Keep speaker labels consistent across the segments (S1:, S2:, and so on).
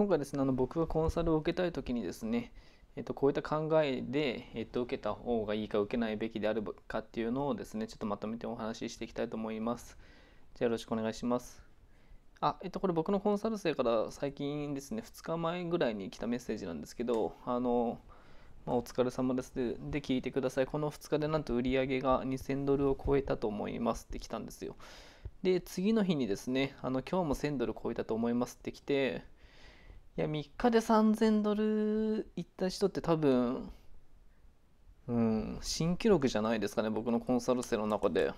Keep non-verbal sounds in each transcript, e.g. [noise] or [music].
S1: 今回ですねあの僕がコンサルを受けたい時にですね、えっと、こういった考えで、えっと、受けた方がいいか受けないべきであるかっていうのをですねちょっとまとめてお話ししていきたいと思いますじゃあよろしくお願いしますあえっとこれ僕のコンサル生から最近ですね2日前ぐらいに来たメッセージなんですけどあのまあ、お疲れ様ですで。で、聞いてください。この2日でなんと売り上げが2000ドルを超えたと思いますって来たんですよ。で、次の日にですね、あの今日も1000ドル超えたと思いますって来て、いや、3日で3000ドルいった人って多分、うん、新記録じゃないですかね、僕のコンサル生の中で。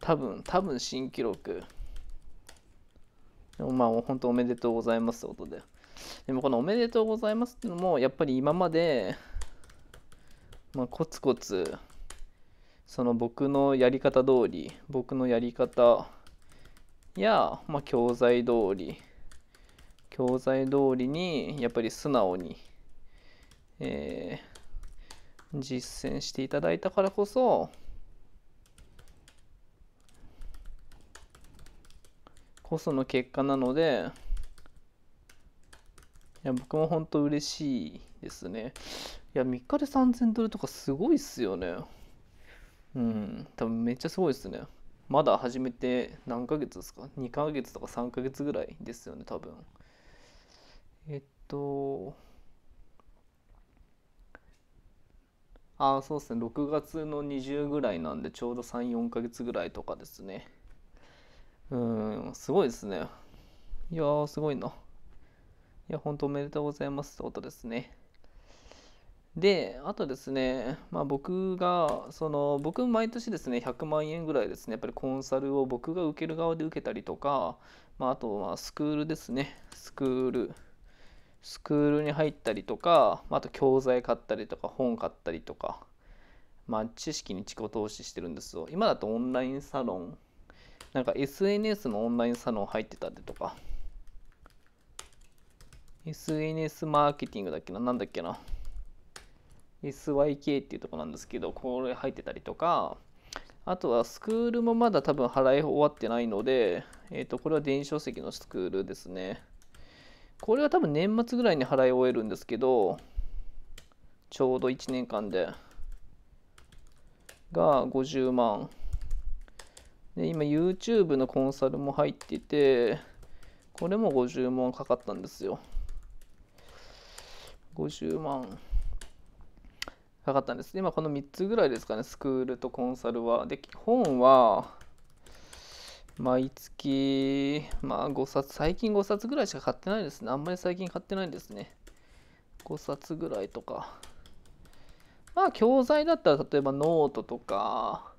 S1: 多分、多分新記録。でもまあ、本当おめでとうございますってことで。でもこのおめでとうございますってのも、やっぱり今まで、まあ、コツコツ、その僕のやり方通り、僕のやり方や、まあ、教材通り、教材通りにやっぱり素直に、えー、実践していただいたからこそこその結果なのでいや僕も本当嬉しいですねいや3日で3000ドルとかすごいっすよねうん多分めっちゃすごいっすねまだ始めて何ヶ月ですか2ヶ月とか3ヶ月ぐらいですよね多分えっとあそうですね6月の20ぐらいなんでちょうど34ヶ月ぐらいとかですねうんすごいですねいやーすごいないや本当おめでとうございますってことですねであとですね、まあ、僕がその僕毎年ですね100万円ぐらいですねやっぱりコンサルを僕が受ける側で受けたりとか、まあ、あとはスクールですねスクールスクールに入ったりとかあと教材買ったりとか本買ったりとか、まあ、知識に自己投資してるんですよ今だとオンラインサロンなんか SNS のオンラインサロン入ってたりとか SNS マーケティングだっけななんだっけな SYK っていうとこなんですけどこれ入ってたりとかあとはスクールもまだ多分払い終わってないので、えっ、ー、とこれは電子書籍のスクールですね。これは多分年末ぐらいに払い終えるんですけど、ちょうど1年間で。が50万。で、今 YouTube のコンサルも入ってて、これも50万かかったんですよ。50万かかったんです。今この3つぐらいですかね、スクールとコンサルは。で、本は、毎月、まあ5冊、最近5冊ぐらいしか買ってないですね。あんまり最近買ってないですね。5冊ぐらいとか。まあ教材だったら例えばノートとか、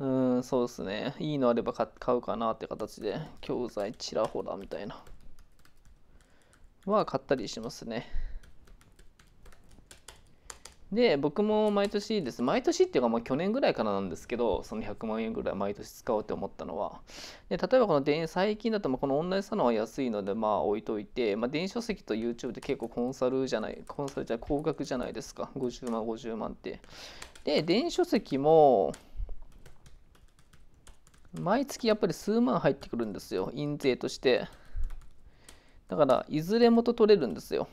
S1: うん、そうですね。いいのあれば買うかなって形で、教材ちらほらみたいな。は、まあ、買ったりしますね。で僕も毎年です毎年っていうかもう去年ぐらいからなんですけどその100万円ぐらい毎年使おうって思ったのはで例えばこの電最近だとこのオンラインサロンは安いのでまあ置いといて、まあ、電子書籍と YouTube って結構コンサルじゃないコンサルじゃ高額じゃないですか50万50万ってで電子書籍も毎月やっぱり数万入ってくるんですよ印税としてだからいずれ元取れるんですよ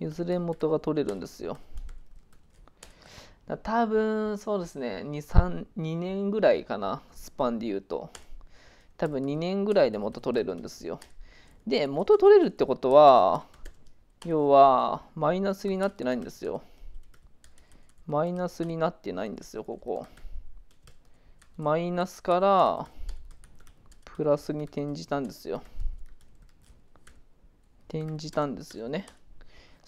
S1: いずれ元が取れるんですよ多分そうですね2、3、2年ぐらいかな、スパンで言うと。多分2年ぐらいで元取れるんですよ。で、元取れるってことは、要はマイナスになってないんですよ。マイナスになってないんですよ、ここ。マイナスからプラスに転じたんですよ。転じたんですよね。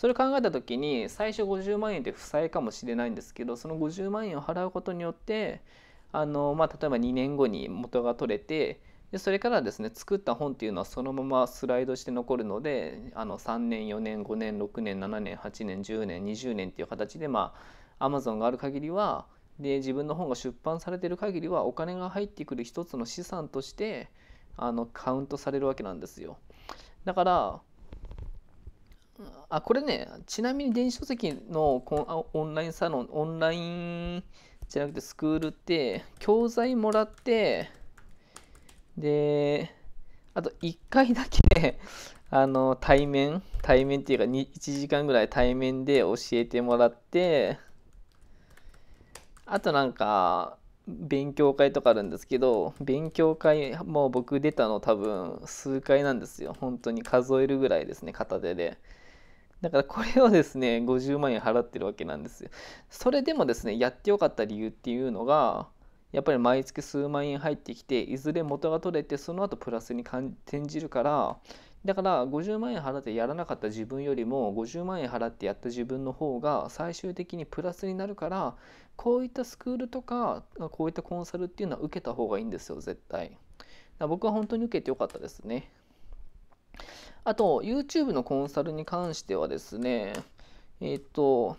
S1: それ考えた時に最初50万円って負債かもしれないんですけどその50万円を払うことによってあの、まあ、例えば2年後に元が取れてでそれからですね作った本っていうのはそのままスライドして残るのであの3年4年5年6年7年8年10年20年っていう形でまあ Amazon がある限りはで自分の本が出版されてる限りはお金が入ってくる一つの資産としてあのカウントされるわけなんですよ。だからあこれねちなみに電子書籍のオンラインサロンオンラインじゃなくてスクールって教材もらってであと1回だけ [laughs] あの対面対面っていうか1時間ぐらい対面で教えてもらってあとなんか勉強会とかあるんですけど勉強会もう僕出たの多分数回なんですよ本当に数えるぐらいですね片手で。だからこれをですね50 [laughs] 万円払ってるわけなんですよそれでもですねやってよかった理由っていうのがやっぱり毎月数万円入ってきていずれ元が取れてその後プラスに転じるからだから50万円払ってやらなかった自分よりも50万円払ってやった自分の方が最終的にプラスになるからこういったスクールとかこういったコンサルっていうのは受けた方がいいんですよ絶対僕は本当に受けてよかったですねあと、YouTube のコンサルに関してはですね、えっ、ー、と、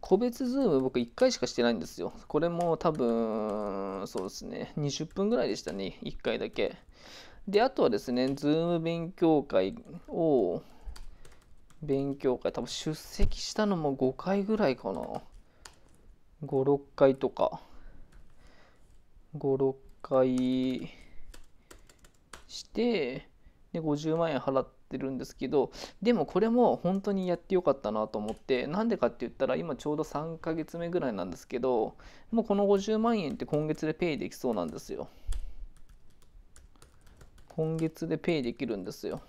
S1: 個別ズーム僕1回しかしてないんですよ。これも多分、そうですね、20分ぐらいでしたね、1回だけ。で、あとはですね、ズーム勉強会を、勉強会、多分出席したのも5回ぐらいかな。5、6回とか。5、6回して、で50万円払ってるんですけどでもこれも本当にやってよかったなと思ってなんでかって言ったら今ちょうど3ヶ月目ぐらいなんですけどもうこの50万円って今月でペイできそうなんですよ今月でペイできるんですよ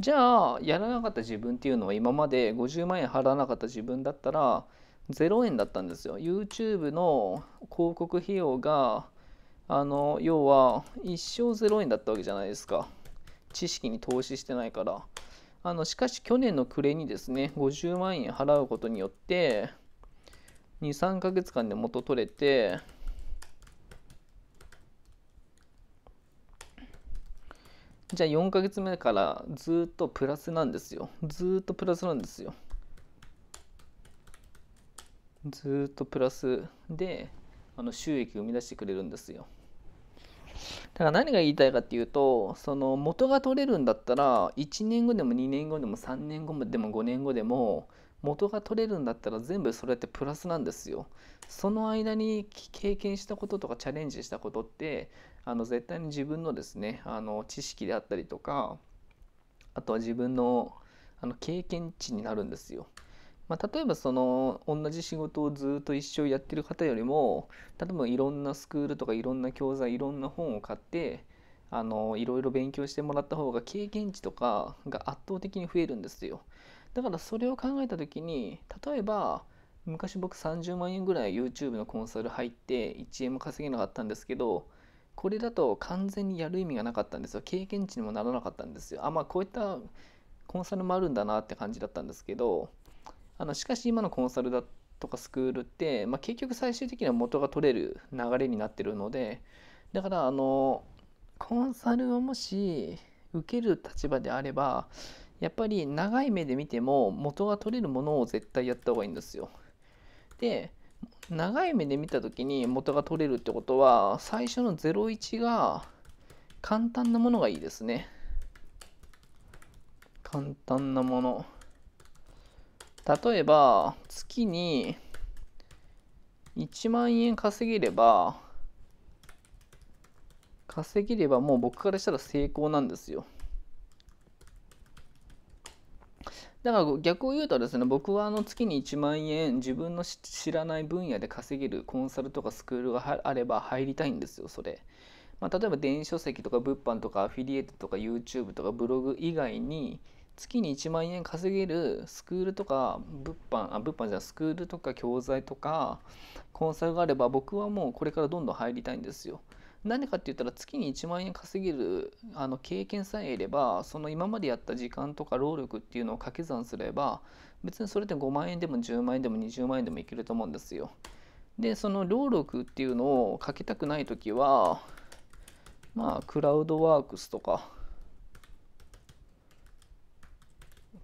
S1: じゃあやらなかった自分っていうのは今まで50万円払わなかった自分だったら0円だったんですよ YouTube の広告費用があの要は一生0円だったわけじゃないですか知識に投資してないからあのしかし去年の暮れにですね50万円払うことによって23ヶ月間で元取れてじゃあ4ヶ月目からずっとプラスなんですよずっとプラスなんですよずっとプラスであの収益を生み出してくれるんですよ。だから何が言いたいかっていうとその元が取れるんだったら1年後でも2年後でも3年後でも5年後でも元が取れるんだったら全部それってプラスなんですよ。その間に経験したこととかチャレンジしたことってあの絶対に自分のですねあの知識であったりとかあとは自分のあの経験値になるんですよ。まあ、例えばその同じ仕事をずっと一生やってる方よりも例えばいろんなスクールとかいろんな教材いろんな本を買ってあのいろいろ勉強してもらった方が経験値とかが圧倒的に増えるんですよだからそれを考えた時に例えば昔僕30万円ぐらい YouTube のコンサル入って1円も稼げなかったんですけどこれだと完全にやる意味がなかったんですよ経験値にもならなかったんですよあまあこういったコンサルもあるんだなって感じだったんですけどあのしかし今のコンサルだとかスクールって、まあ、結局最終的には元が取れる流れになってるのでだからあのコンサルをもし受ける立場であればやっぱり長い目で見ても元が取れるものを絶対やった方がいいんですよ。で長い目で見た時に元が取れるってことは最初の01が簡単なものがいいですね。簡単なもの。例えば、月に1万円稼げれば、稼げればもう僕からしたら成功なんですよ。だから逆を言うとですね、僕はあの月に1万円自分の知らない分野で稼げるコンサルとかスクールがあれば入りたいんですよ、それ。まあ、例えば電子書籍とか物販とかアフィリエイトとか YouTube とかブログ以外に月に1万円稼げるスクールとか物販あ物販じゃスクールとか教材とかコンサルがあれば僕はもうこれからどんどん入りたいんですよ。何でかって言ったら月に1万円稼げるあの経験さえ得ればその今までやった時間とか労力っていうのを掛け算すれば別にそれで5万円でも10万円でも20万円でもいけると思うんですよ。でその労力っていうのをかけたくない時はまあクラウドワークスとか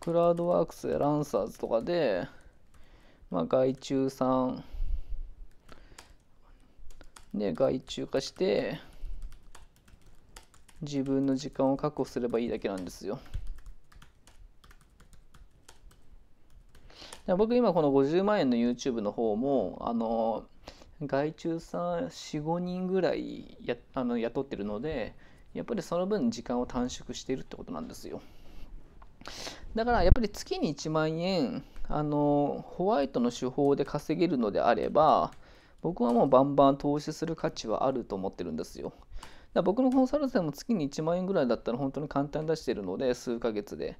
S1: クラウドワークスやランサーズとかで、まあ、外注さんで外注化して自分の時間を確保すればいいだけなんですよ。僕今この50万円の YouTube の方もあの外注さん45人ぐらいやあの雇ってるのでやっぱりその分時間を短縮しているってことなんですよ。だからやっぱり月に1万円あのホワイトの手法で稼げるのであれば僕はもうバンバン投資する価値はあると思ってるんですよ。だ僕のコンサルタントも月に1万円ぐらいだったら本当に簡単に出してるので数ヶ月で。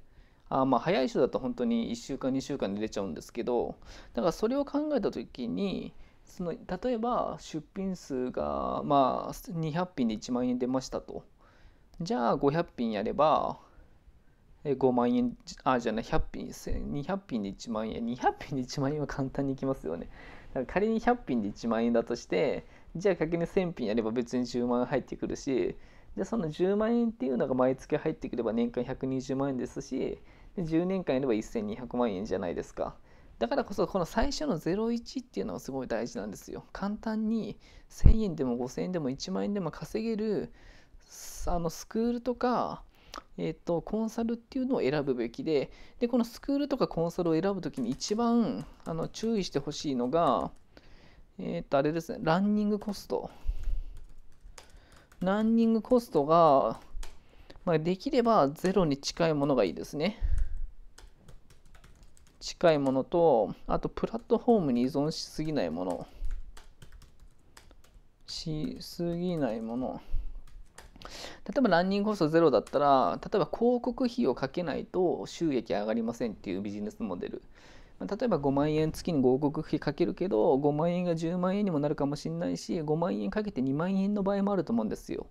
S1: あまあ早い人だと本当に1週間2週間で出ちゃうんですけどだからそれを考えた時にその例えば出品数がまあ200品で1万円出ましたとじゃあ500品やれば5万円あじゃない100品200品で1万円200品で1万円は簡単にいきますよねだから仮に100品で1万円だとしてじゃあ逆に1000品やれば別に10万円入ってくるしでその10万円っていうのが毎月入ってくれば年間120万円ですし10年間やれば1200万円じゃないですかだからこそこの最初の01っていうのはすごい大事なんですよ簡単に1000円でも5000円でも1万円でも稼げるあのスクールとかえっと、コンサルっていうのを選ぶべきででこのスクールとかコンサルを選ぶ時に一番あの注意してほしいのが、えっ、とあれですねランニングコストランニングコストが、まあ、できればゼロに近いものがいいですね近いものとあとプラットフォームに依存しすぎないものしすぎないもの例えばランニングコストゼロだったら例えば広告費をかけないと収益上がりませんっていうビジネスモデル例えば5万円月に広告費かけるけど5万円が10万円にもなるかもしれないし5万円かけて2万円の場合もあると思うんですよ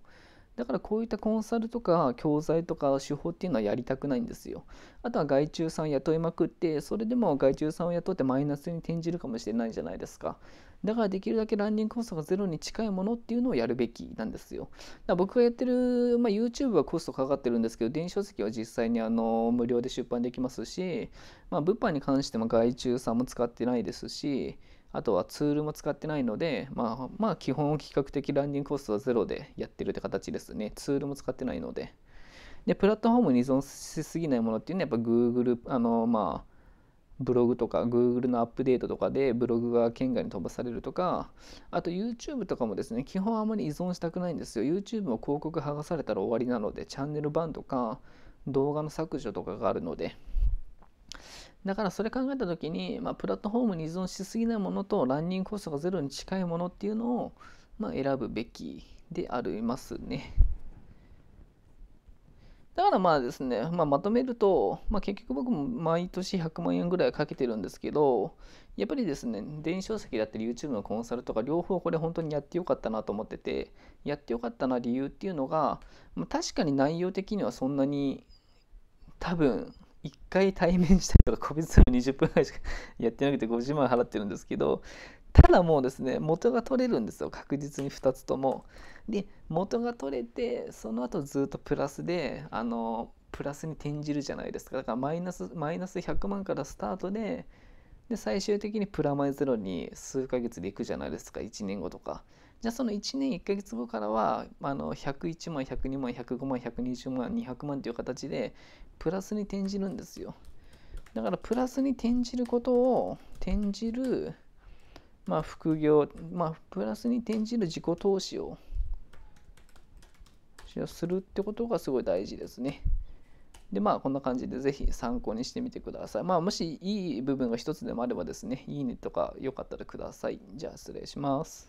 S1: だからこういったコンサルとか教材とか手法っていうのはやりたくないんですよ。あとは外注さん雇いまくってそれでも外注さんを雇ってマイナスに転じるかもしれないじゃないですか。だからできるだけランニングコストがゼロに近いものっていうのをやるべきなんですよ。だ僕がやってる、まあ、YouTube はコストかかってるんですけど電子書籍は実際にあの無料で出版できますし、まあ、物販に関しても外注さんも使ってないですしあとはツールも使ってないので、まあ、まあ基本比較的ランニングコストはゼロでやってるって形ですね。ツールも使ってないので。で、プラットフォームに依存しすぎないものっていうのはやっぱ Google、あの、まあ、ブログとか Google のアップデートとかでブログが県外に飛ばされるとか、あと YouTube とかもですね、基本あまり依存したくないんですよ。YouTube も広告剥がされたら終わりなので、チャンネル版とか動画の削除とかがあるので、だからそれ考えた時に、まあ、プラットフォームに依存しすぎないものとランニングコストがゼロに近いものっていうのを、まあ、選ぶべきでありますね。だからまあですね、まあ、まとめると、まあ、結局僕も毎年100万円ぐらいかけてるんですけど、やっぱりですね、電子書籍だったり YouTube のコンサルとか両方これ本当にやってよかったなと思ってて、やってよかったな理由っていうのが、まあ、確かに内容的にはそんなに多分1回対面したりとか個別の20分ぐらいしかやってなくて50万払ってるんですけどただもうですね元が取れるんですよ確実に2つとも。で元が取れてその後ずっとプラスであのプラスに転じるじゃないですかだからマイナスマイナス100万からスタートでで最終的にプラマイゼロに数ヶ月でいくじゃないですか1年後とか。じゃあその1年1ヶ月後からはあの101万102万105万120万200万という形でプラスに転じるんですよだからプラスに転じることを転じるまあ副業まあプラスに転じる自己投資をするってことがすごい大事ですね。でまあこんな感じでぜひ参考にしてみてください。まあもしいい部分が一つでもあればですね、いいねとかよかったらください。じゃあ失礼します。